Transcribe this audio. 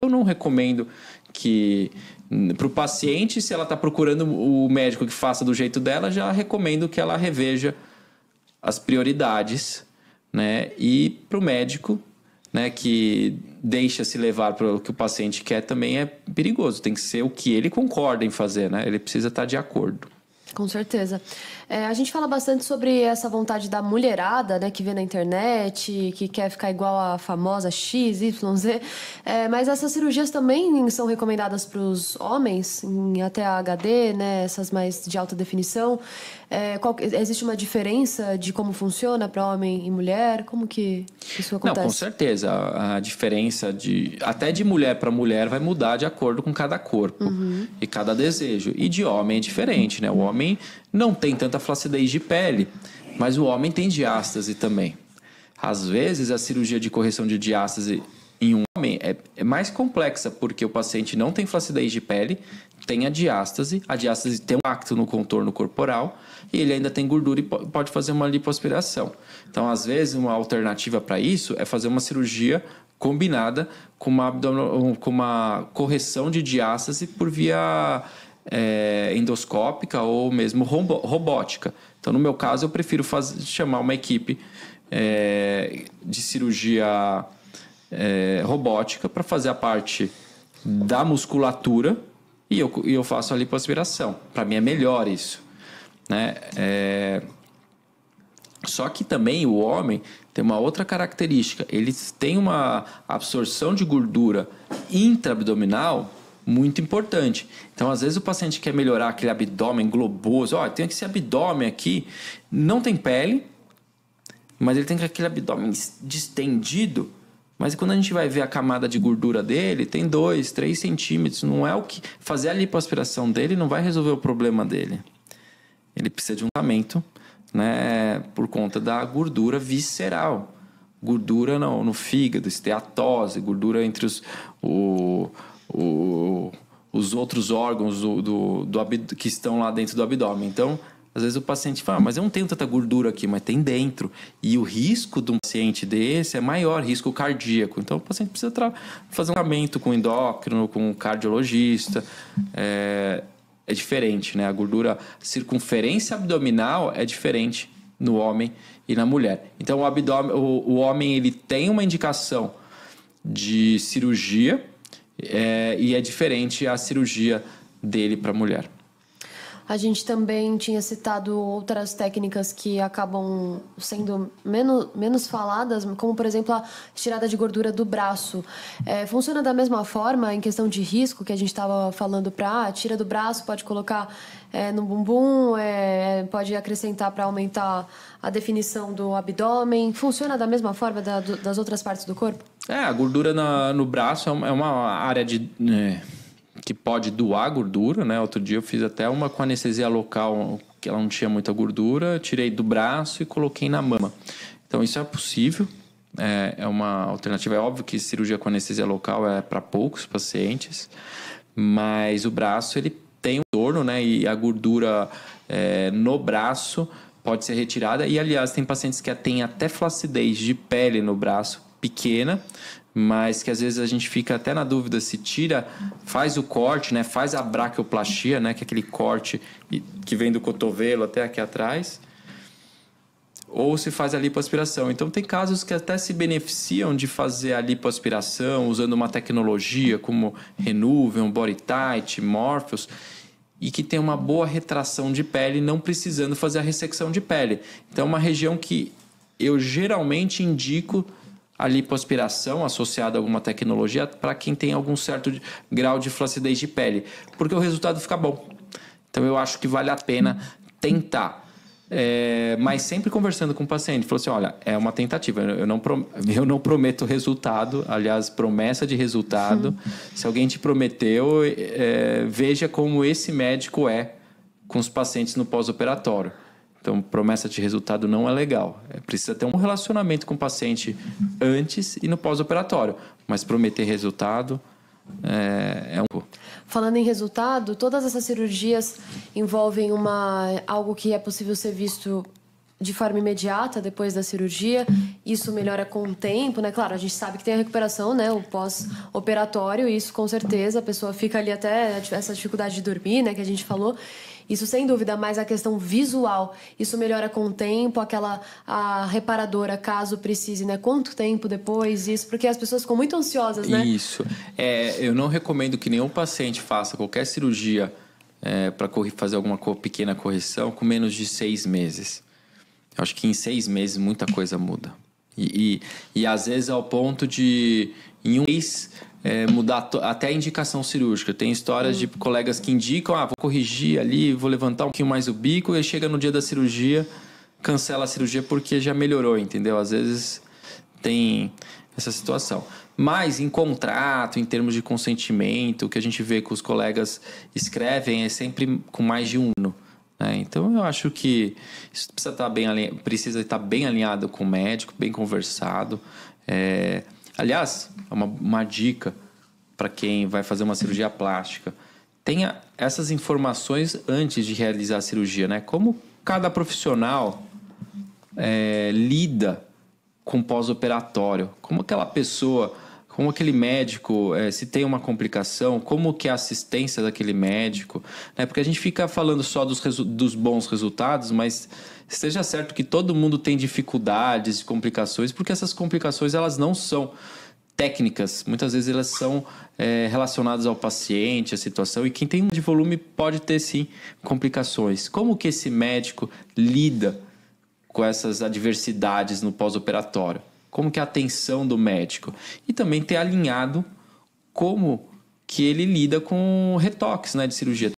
Eu não recomendo que para o paciente, se ela está procurando o médico que faça do jeito dela, já recomendo que ela reveja as prioridades, né? E para o médico, né, que deixa se levar para o que o paciente quer também é perigoso. Tem que ser o que ele concorda em fazer, né? Ele precisa estar tá de acordo. Com certeza. É, a gente fala bastante sobre essa vontade da mulherada, né, que vê na internet, que quer ficar igual a famosa X, Y, Z. É, mas essas cirurgias também são recomendadas para os homens, em até a HD, né, essas mais de alta definição. É, qual, existe uma diferença de como funciona para homem e mulher? Como que isso acontece? Não, com certeza. A, a diferença de até de mulher para mulher vai mudar de acordo com cada corpo uhum. e cada desejo. E de homem é diferente, né? O homem não tem tanta flacidez de pele, mas o homem tem diástase também. Às vezes a cirurgia de correção de diástase em um homem é, é mais complexa porque o paciente não tem flacidez de pele, tem a diástase, a diástase tem um impacto no contorno corporal e ele ainda tem gordura e pode fazer uma lipoaspiração. Então, às vezes, uma alternativa para isso é fazer uma cirurgia combinada com uma, com uma correção de diástase por via é, endoscópica ou mesmo robótica. Então, no meu caso, eu prefiro chamar uma equipe é, de cirurgia é, robótica para fazer a parte da musculatura e eu, e eu faço a lipoaspiração. Para mim é melhor isso. Né? É... Só que também o homem tem uma outra característica. Ele tem uma absorção de gordura intra abdominal muito importante. Então, às vezes o paciente quer melhorar aquele abdômen globoso. Ó, tem esse abdômen aqui, não tem pele, mas ele tem aquele abdômen distendido mas quando a gente vai ver a camada de gordura dele, tem 2, 3 centímetros. Não é o que. Fazer a lipoaspiração dele não vai resolver o problema dele. Ele precisa de um tratamento, né? Por conta da gordura visceral. Gordura no, no fígado, esteatose, gordura entre os, o, o, os outros órgãos do, do, do, que estão lá dentro do abdômen. Então, às vezes o paciente fala, ah, mas eu não tenho tanta gordura aqui, mas tem dentro. E o risco de um paciente desse é maior, risco cardíaco. Então o paciente precisa fazer um tratamento com endócrino, com cardiologista. É, é diferente, né? A gordura circunferência abdominal é diferente no homem e na mulher. Então o, abdômen, o, o homem ele tem uma indicação de cirurgia é, e é diferente a cirurgia dele para a mulher. A gente também tinha citado outras técnicas que acabam sendo menos, menos faladas, como por exemplo a tirada de gordura do braço. É, funciona da mesma forma em questão de risco que a gente estava falando para ah, tira do braço, pode colocar é, no bumbum, é, pode acrescentar para aumentar a definição do abdômen. Funciona da mesma forma da, do, das outras partes do corpo? É, a gordura na, no braço é uma, é área de. Né, que pode doar gordura, né? Outro dia eu fiz até uma com anestesia local, que ela não tinha muita gordura, tirei do braço e coloquei na mama. Então isso é possível, é, é uma alternativa. É óbvio que cirurgia com anestesia local é para poucos pacientes, mas o braço ele tem um torno, né? E a gordura é, no braço pode ser retirada. E aliás, tem pacientes que têm até flacidez de pele no braço pequena, mas que às vezes a gente fica até na dúvida se tira, faz o corte, né? Faz a brachioplastia, né? Que é aquele corte que vem do cotovelo até aqui atrás, ou se faz a lipoaspiração. Então tem casos que até se beneficiam de fazer a lipoaspiração usando uma tecnologia como Renuvium, Bodytight, Morpheus, e que tem uma boa retração de pele, não precisando fazer a ressecção de pele. Então é uma região que eu geralmente indico a lipoaspiração associada a alguma tecnologia para quem tem algum certo grau de flacidez de pele, porque o resultado fica bom. Então eu acho que vale a pena tentar. É, mas sempre conversando com o paciente, falou assim: olha, é uma tentativa, eu não, eu não prometo resultado, aliás, promessa de resultado. Se alguém te prometeu, é, veja como esse médico é com os pacientes no pós-operatório. Então, promessa de resultado não é legal. É, precisa ter um relacionamento com o paciente antes e no pós-operatório. Mas prometer resultado é, é um. Falando em resultado, todas essas cirurgias envolvem uma algo que é possível ser visto de forma imediata depois da cirurgia. Isso melhora com o tempo, né? Claro, a gente sabe que tem a recuperação, né? O pós-operatório, isso com certeza a pessoa fica ali até essa dificuldade de dormir, né? Que a gente falou. Isso sem dúvida, mas a questão visual, isso melhora com o tempo, aquela a reparadora, caso precise, né? Quanto tempo depois isso? Porque as pessoas ficam muito ansiosas, né? Isso. É, eu não recomendo que nenhum paciente faça qualquer cirurgia é, para fazer alguma pequena correção com menos de seis meses. Eu acho que em seis meses muita coisa muda. E, e, e às vezes ao ponto de, em um mês, é, mudar até a indicação cirúrgica. Tem histórias uhum. de colegas que indicam, ah, vou corrigir ali, vou levantar um pouquinho mais o bico, e chega no dia da cirurgia, cancela a cirurgia porque já melhorou, entendeu? Às vezes tem essa situação. Mas em contrato, em termos de consentimento, o que a gente vê que os colegas escrevem é sempre com mais de um. Né? Então eu acho que isso precisa estar tá bem, alinhado, precisa estar bem alinhado com o médico, bem conversado. É... Aliás, é uma, uma dica para quem vai fazer uma cirurgia plástica. Tenha essas informações antes de realizar a cirurgia, né? Como cada profissional é, lida com pós-operatório, como aquela pessoa, como aquele médico, é, se tem uma complicação, como que é a assistência daquele médico, né? Porque a gente fica falando só dos, dos bons resultados, mas esteja certo que todo mundo tem dificuldades, complicações, porque essas complicações elas não são técnicas, muitas vezes elas são é, relacionadas ao paciente, à situação, e quem tem de volume pode ter sim complicações. Como que esse médico lida com essas adversidades no pós-operatório? Como que é a atenção do médico? E também ter alinhado como que ele lida com retoques né, de cirurgia.